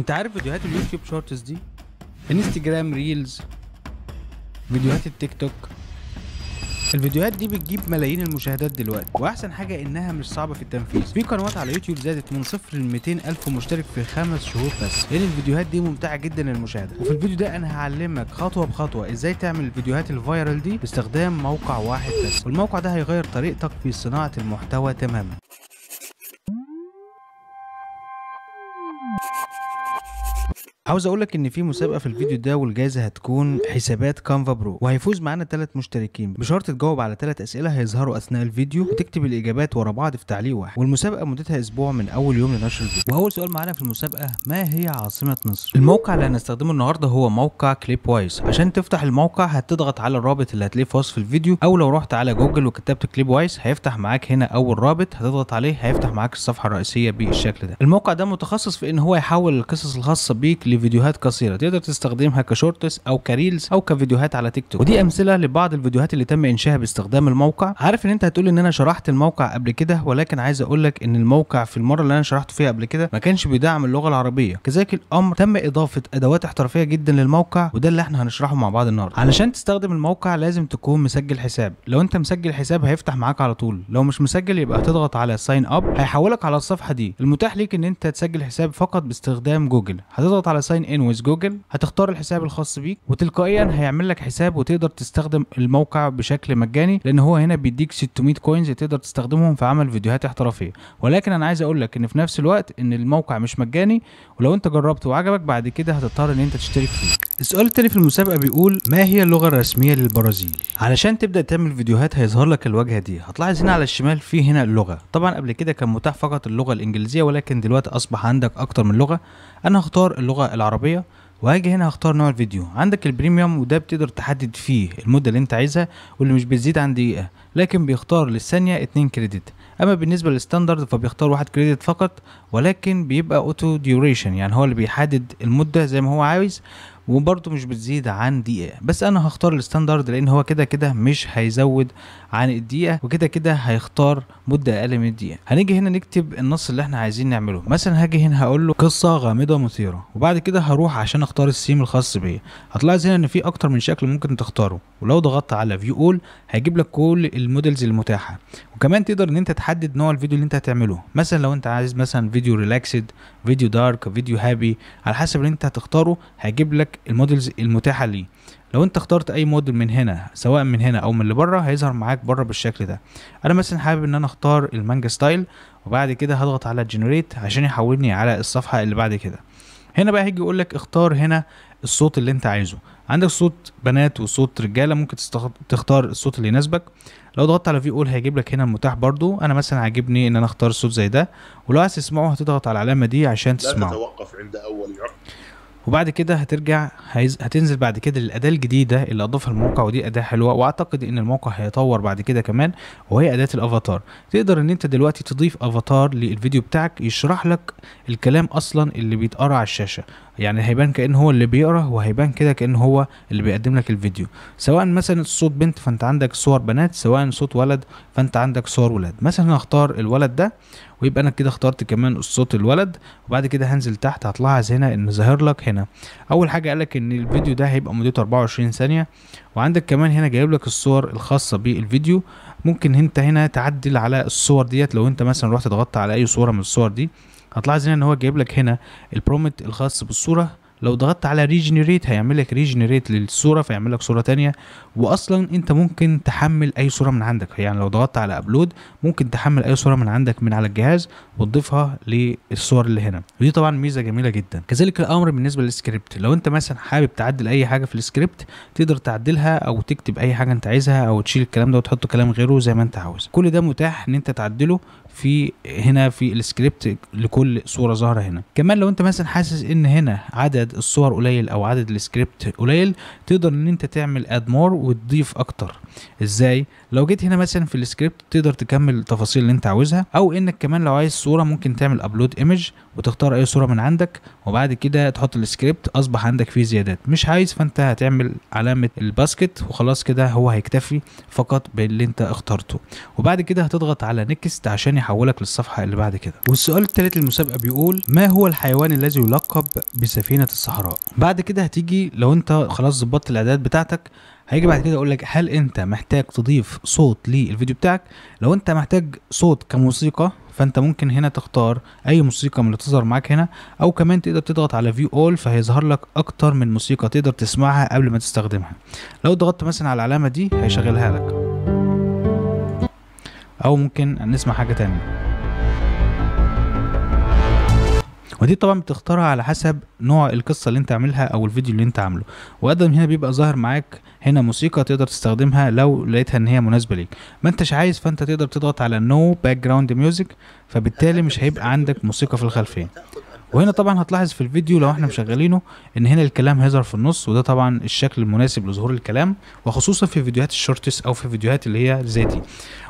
انت عارف فيديوهات اليوتيوب شورتس دي انستجرام ريلز فيديوهات التيك توك الفيديوهات دي بتجيب ملايين المشاهدات دلوقتي واحسن حاجه انها مش صعبه في التنفيذ في قنوات على يوتيوب زادت من صفر ل 200 الف مشترك في خمس شهور بس لان الفيديوهات دي ممتعه جدا للمشاهده وفي الفيديو ده انا هعلمك خطوه بخطوه ازاي تعمل الفيديوهات الفايرال دي باستخدام موقع واحد بس والموقع ده هيغير طريقتك في صناعه المحتوى تماما عاوز اقول لك ان في مسابقه في الفيديو ده والجائزه هتكون حسابات كانفا برو وهيفوز معانا ثلاث مشتركين بشرط تجاوب على ثلاث اسئله هيظهروا اثناء الفيديو وتكتب الاجابات ورا بعض في تعليق واحد والمسابقه مدتها اسبوع من اول يوم لنشر الفيديو واول سؤال معانا في المسابقه ما هي عاصمه مصر الموقع اللي هنستخدمه النهارده هو موقع كليب وايز عشان تفتح الموقع هتضغط على الرابط اللي هتلاقيه في وصف الفيديو او لو رحت على جوجل وكتبت كليب وايز هيفتح معاك هنا اول رابط هتضغط عليه هيفتح معاك الصفحه الرئيسيه بالشكل ده الموقع ده متخصص في ان هو يحول القصص الخاصه بيك فيديوهات قصيره تقدر تستخدمها كشورتس او كريلز او كفيديوهات على تيك توك ودي امثله لبعض الفيديوهات اللي تم انشائها باستخدام الموقع عارف ان انت هتقول ان انا شرحت الموقع قبل كده ولكن عايز اقول لك ان الموقع في المره اللي انا شرحته فيها قبل كده ما كانش بيدعم اللغه العربيه كذلك الامر تم اضافه ادوات احترافيه جدا للموقع وده اللي احنا هنشرحه مع بعض النهارده علشان تستخدم الموقع لازم تكون مسجل حساب لو انت مسجل حساب هيفتح معاك على طول لو مش مسجل يبقى هتضغط على ساين اب هيحولك على الصفحه دي المتاح ليك ان انت تسجل حساب فقط باستخدام جوجل هتضغط على ساين ان ويز جوجل هتختار الحساب الخاص بيك وتلقائيا هيعمل لك حساب وتقدر تستخدم الموقع بشكل مجاني لان هو هنا بيديك 600 كوينز تقدر تستخدمهم في عمل فيديوهات احترافيه ولكن انا عايز اقول لك ان في نفس الوقت ان الموقع مش مجاني ولو انت جربته وعجبك بعد كده هتضطر ان انت تشترك فيه السؤال التاني في المسابقة بيقول ما هي اللغة الرسمية للبرازيل؟ علشان تبدأ تعمل فيديوهات هيظهر لك الواجهة دي، هتلاحظ هنا على الشمال في هنا اللغة، طبعا قبل كده كان متاح فقط اللغة الإنجليزية ولكن دلوقتي أصبح عندك أكتر من لغة، أنا هختار اللغة العربية وهاجي هنا هختار نوع الفيديو، عندك البريميوم وده بتقدر تحدد فيه المدة اللي أنت عايزها واللي مش بتزيد عن دقيقة، لكن بيختار للثانية 2 كريدت، اما بالنسبه للستاندرد فبيختار واحد كريدت فقط ولكن بيبقى اوتو ديوريشن يعني هو اللي بيحدد المده زي ما هو عايز وبرده مش بتزيد عن دقيقه بس انا هختار الستاندرد لان هو كده كده مش هيزود عن الدقيقه وكده كده هيختار مده اقل من الدقيقه هنيجي هنا نكتب النص اللي احنا عايزين نعمله مثلا هاجي هنا هقول له قصه غامضه مثيره وبعد كده هروح عشان اختار السيم الخاص بيا هتلاحظ هنا ان في اكتر من شكل ممكن تختاره ولو ضغطت على فيو اول هيجيب لك كل المودلز المتاحه وكمان تقدر ان انت تحدد نوع الفيديو اللي انت هتعمله مثلا لو انت عايز مثلا فيديو ريلاكسد فيديو دارك فيديو هابي على حسب اللي انت هتختاره هيجيب لك المودلز المتاحه ليه لو انت اخترت اي موديل من هنا سواء من هنا او من اللي بره هيظهر معاك بره بالشكل ده انا مثلا حابب ان انا اختار المانجا ستايل وبعد كده هضغط على جنريت عشان يحولني على الصفحه اللي بعد كده هنا بقى هيجي يقول لك اختار هنا الصوت اللي انت عايزه عندك صوت بنات وصوت رجاله ممكن تختار الصوت اللي يناسبك لو ضغطت على في اول هيجيب لك هنا المتاح برضو انا مثلا عاجبني ان انا اختار صوت زي ده ولو عايز تسمعه هتضغط على العلامه دي عشان تسمعه لا تتوقف عند اول عقد وبعد كده هترجع هيز... هتنزل بعد كده للاداه الجديده اللي اضافها الموقع ودي اداه حلوه واعتقد ان الموقع هيطور بعد كده كمان وهي اداه الافاتار تقدر ان انت دلوقتي تضيف افاتار للفيديو بتاعك يشرح لك الكلام اصلا اللي بيتقرا على الشاشه يعني هيبان كان هو اللي بيقرا وهيبان كده كان هو اللي بيقدم لك الفيديو سواء مثلا صوت بنت فانت عندك صور بنات سواء صوت ولد فانت عندك صور ولاد مثلا هختار الولد ده ويبقى انا كده اخترت كمان صوت الولد وبعد كده هنزل تحت هتلاحظ هنا ان ظاهر لك هنا اول حاجه قالك ان الفيديو ده هيبقى مدته 24 ثانيه وعندك كمان هنا جايب لك الصور الخاصه بالفيديو ممكن انت هنا تعدل على الصور ديت لو انت مثلا رحت ضغطت على اي صوره من الصور دي هتلاحظ هنا ان هو جايب لك هنا البرومت الخاص بالصوره لو ضغطت على ريجنريت هيعمل لك ريجنريت للصوره فيعمل لك صوره تانية واصلا انت ممكن تحمل اي صوره من عندك يعني لو ضغطت على ابلود ممكن تحمل اي صوره من عندك من على الجهاز وتضيفها للصور اللي هنا ودي طبعا ميزه جميله جدا كذلك الامر بالنسبه للسكريبت لو انت مثلا حابب تعدل اي حاجه في السكريبت تقدر تعدلها او تكتب اي حاجه انت عايزها او تشيل الكلام ده وتحط كلام غيره زي ما انت عاوز كل ده متاح ان انت تعدله في هنا في السكريبت لكل صوره ظاهره هنا كمان لو انت مثلا حاسس ان هنا عدد الصور قليل او عدد السكريبت قليل تقدر ان انت تعمل اد مور وتضيف اكتر ازاي لو جيت هنا مثلا في السكريبت تقدر تكمل التفاصيل اللي انت عاوزها او انك كمان لو عايز صوره ممكن تعمل ابلود ايمج وتختار اي صوره من عندك وبعد كده تحط السكريبت اصبح عندك فيه زيادات مش عايز فانت هتعمل علامه الباسكت وخلاص كده هو هيكتفي فقط باللي انت اخترته وبعد كده هتضغط على نيكست عشان هيحولك للصفحة اللي بعد كده والسؤال الثالث للمسابقه بيقول ما هو الحيوان الذي يلقب بسفينة الصحراء بعد كده هتيجي لو انت خلاص ظبطت الاعداد بتاعتك هيجي بعد كده يقول لك هل انت محتاج تضيف صوت للفيديو بتاعك لو انت محتاج صوت كموسيقى فانت ممكن هنا تختار اي موسيقى من اللي تظهر معاك هنا او كمان تقدر تضغط على فيو اول فهيظهر لك اكتر من موسيقى تقدر تسمعها قبل ما تستخدمها لو ضغطت مثلا على العلامه دي هيشغلها لك او ممكن نسمع حاجه تانية ودي طبعا بتختارها على حسب نوع القصه اللي انت عاملها او الفيديو اللي انت عامله وادم هنا بيبقى ظاهر معاك هنا موسيقى تقدر تستخدمها لو لقيتها ان هي مناسبه ليك ما انتش عايز فانت تقدر تضغط على نو باك جراوند ميوزك فبالتالي مش هيبقى عندك موسيقى في الخلفيه وهنا طبعا هتلاحظ في الفيديو لو احنا مشغلينه ان هنا الكلام هيظهر في النص وده طبعا الشكل المناسب لظهور الكلام وخصوصا في فيديوهات الشورتس او في فيديوهات اللي هي ذاتي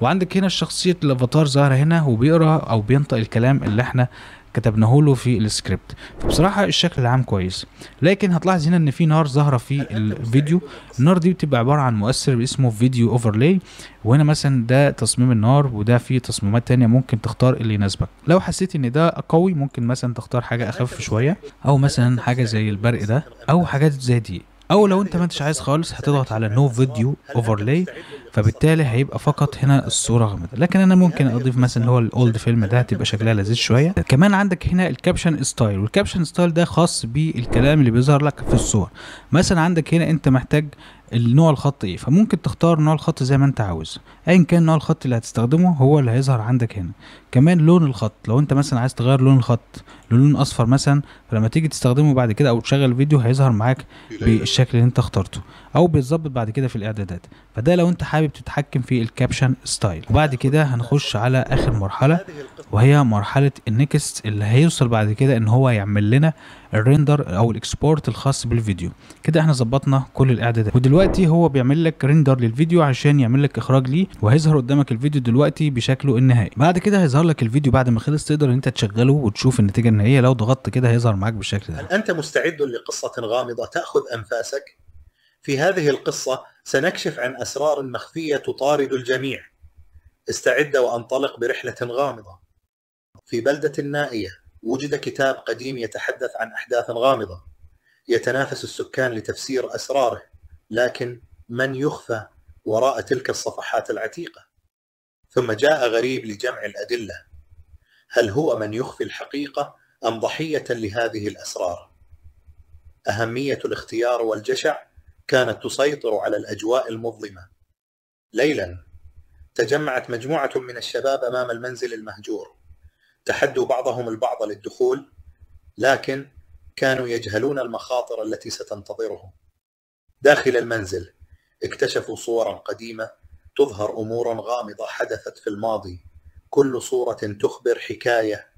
وعندك هنا شخصيه الافاتار ظاهره هنا وبيقرا او بينطق الكلام اللي احنا كتبناه له في السكريبت فبصراحه الشكل العام كويس لكن هتلاحظ هنا ان في نار ظاهره في الفيديو النار دي بتبقى عباره عن مؤثر اسمه فيديو اوفرلاي وهنا مثلا ده تصميم النار وده في تصميمات تانية ممكن تختار اللي يناسبك لو حسيت ان ده قوي ممكن مثلا تختار حاجه اخف شويه او مثلا حاجه زي البرق ده او حاجات زي دي او لو انت ما انتش عايز خالص هتضغط على نو فيديو اوفرلاي فبالتالي هيبقى فقط هنا الصوره غامضه لكن انا ممكن اضيف مثلا هو الاولد فيلم ده هتبقى شكلها لذيذ شويه كمان عندك هنا الكابشن ستايل والكابشن ستايل ده خاص بالكلام اللي بيظهر لك في الصور مثلا عندك هنا انت محتاج النوع الخط ايه فممكن تختار نوع الخط زي ما انت عاوز ايا كان نوع الخط اللي هتستخدمه هو اللي هيظهر عندك هنا كمان لون الخط لو انت مثلا عايز تغير لون الخط للون اصفر مثلا فلما تيجي تستخدمه بعد كده او تشغل الفيديو هيظهر معاك بالشكل اللي انت اخترته او بيتظبط بعد كده في الاعدادات فده لو انت حابب اللعب بتتحكم في الكابشن ستايل وبعد كده هنخش على اخر مرحله وهي مرحله النكست اللي هيوصل بعد كده ان هو يعمل لنا الريندر او الاكسبورت الخاص بالفيديو كده احنا ظبطنا كل الاعدادات ودلوقتي هو بيعمل لك ريندر للفيديو عشان يعمل لك اخراج ليه وهيظهر قدامك الفيديو دلوقتي بشكله النهائي بعد كده هيظهر لك الفيديو بعد ما خلص تقدر ان انت تشغله وتشوف النتيجه النهائيه لو ضغطت كده هيظهر معاك بالشكل ده هل انت مستعد لقصه غامضه تاخذ انفاسك في هذه القصه سنكشف عن أسرار مخفية تطارد الجميع استعد وأنطلق برحلة غامضة في بلدة نائية وجد كتاب قديم يتحدث عن أحداث غامضة يتنافس السكان لتفسير أسراره لكن من يخفى وراء تلك الصفحات العتيقة ثم جاء غريب لجمع الأدلة هل هو من يخفي الحقيقة أم ضحية لهذه الأسرار أهمية الاختيار والجشع كانت تسيطر على الأجواء المظلمة ليلا تجمعت مجموعة من الشباب أمام المنزل المهجور تحدوا بعضهم البعض للدخول لكن كانوا يجهلون المخاطر التي ستنتظرهم داخل المنزل اكتشفوا صورا قديمة تظهر أمورا غامضة حدثت في الماضي كل صورة تخبر حكاية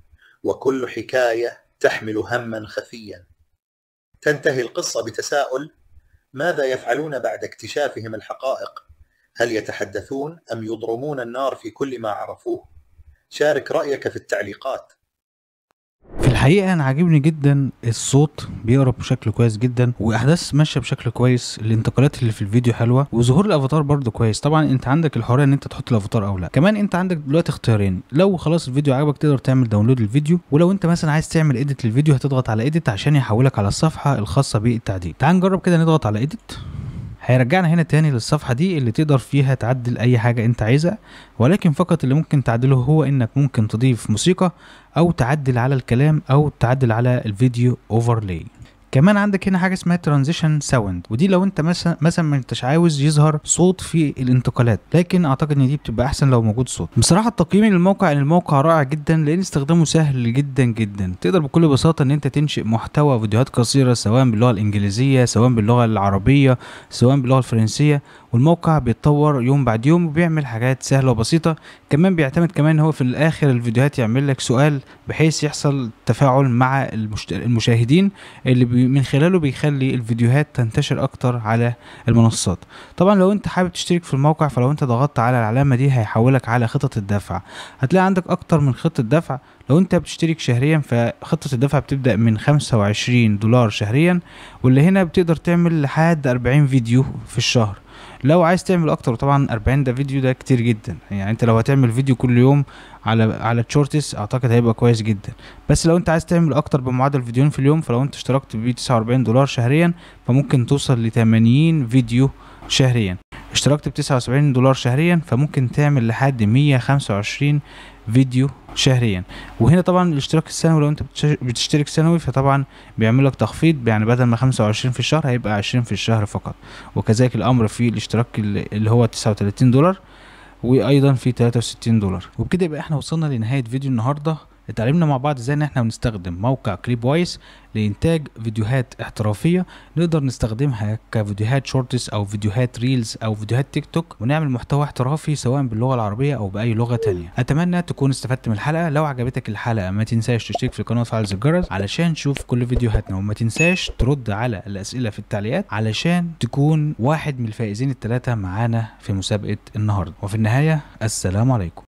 وكل حكاية تحمل هما خفيا تنتهي القصة بتساؤل ماذا يفعلون بعد اكتشافهم الحقائق هل يتحدثون ام يضرمون النار في كل ما عرفوه شارك رايك في التعليقات الحقيقه انا عاجبني جدا الصوت بيقرب بشكل كويس جدا واحداث ماشيه بشكل كويس الانتقالات اللي في الفيديو حلوه وظهور الافاتار برده كويس طبعا انت عندك الحريه ان انت تحط الافاتار او لا كمان انت عندك دلوقتي اختيارين لو خلاص الفيديو عجبك تقدر تعمل داونلود للفيديو ولو انت مثلا عايز تعمل ايديت للفيديو هتضغط على ايديت عشان يحولك على الصفحه الخاصه بالتعديل تعال نجرب كده نضغط على ايديت هيرجعنا هنا تاني للصفحة دي اللي تقدر فيها تعدل أي حاجة أنت عايزها ولكن فقط اللي ممكن تعدله هو إنك ممكن تضيف موسيقى أو تعدل على الكلام أو تعدل على الفيديو أوفرلاي كمان عندك هنا حاجه اسمها ترانزيشن ساوند ودي لو انت مثلا مثلا ما انتش عاوز يظهر صوت في الانتقالات لكن اعتقد ان دي بتبقى احسن لو موجود صوت بصراحه التقييم للموقع ان الموقع رائع جدا لان استخدامه سهل جدا جدا تقدر بكل بساطه ان انت تنشئ محتوى فيديوهات قصيره سواء باللغه الانجليزيه سواء باللغه العربيه سواء باللغه الفرنسيه والموقع بيتطور يوم بعد يوم وبيعمل حاجات سهله وبسيطه كمان بيعتمد كمان هو في الاخر الفيديوهات يعمل لك سؤال بحيث يحصل تفاعل مع المشاهدين اللي من خلاله بيخلي الفيديوهات تنتشر اكتر على المنصات طبعا لو انت حابب تشترك في الموقع فلو انت ضغطت على العلامه دي هيحولك على خطط الدفع هتلاقي عندك اكتر من خطه دفع لو انت بتشترك شهريا فخطه الدفع بتبدا من 25 دولار شهريا واللي هنا بتقدر تعمل لحد 40 فيديو في الشهر لو عايز تعمل اكتر وطبعا 40 ده فيديو ده كتير جدا يعني انت لو هتعمل فيديو كل يوم على على تشورتس اعتقد هيبقى كويس جدا بس لو انت عايز تعمل اكتر بمعدل فيديوهين في اليوم فلو انت اشتركت ب 49 دولار شهريا فممكن توصل ل 80 فيديو شهريا اشتركت ب 79 دولار شهريا فممكن تعمل لحد 125 فيديو شهريا وهنا طبعا الاشتراك السنوي لو انت بتشترك سنوي فطبعا بيعمل لك تخفيض يعني بدل ما 25 في الشهر هيبقى 20 في الشهر فقط وكذلك الامر في الاشتراك اللي هو 39 دولار وايضا في 63 دولار وبكده يبقى احنا وصلنا لنهايه فيديو النهارده اتعلمنا مع بعض ازاي ان احنا بنستخدم موقع كليب وايس لانتاج فيديوهات احترافيه نقدر نستخدمها كفيديوهات شورتس او فيديوهات ريلز او فيديوهات تيك توك ونعمل محتوى احترافي سواء باللغه العربيه او باي لغه تانية اتمنى تكون استفدت من الحلقه لو عجبتك الحلقه ما تنساش تشترك في القناه وتفعل زر الجرس علشان تشوف كل فيديوهاتنا وما تنساش ترد على الاسئله في التعليقات علشان تكون واحد من الفائزين الثلاثه معانا في مسابقه النهارده وفي النهايه السلام عليكم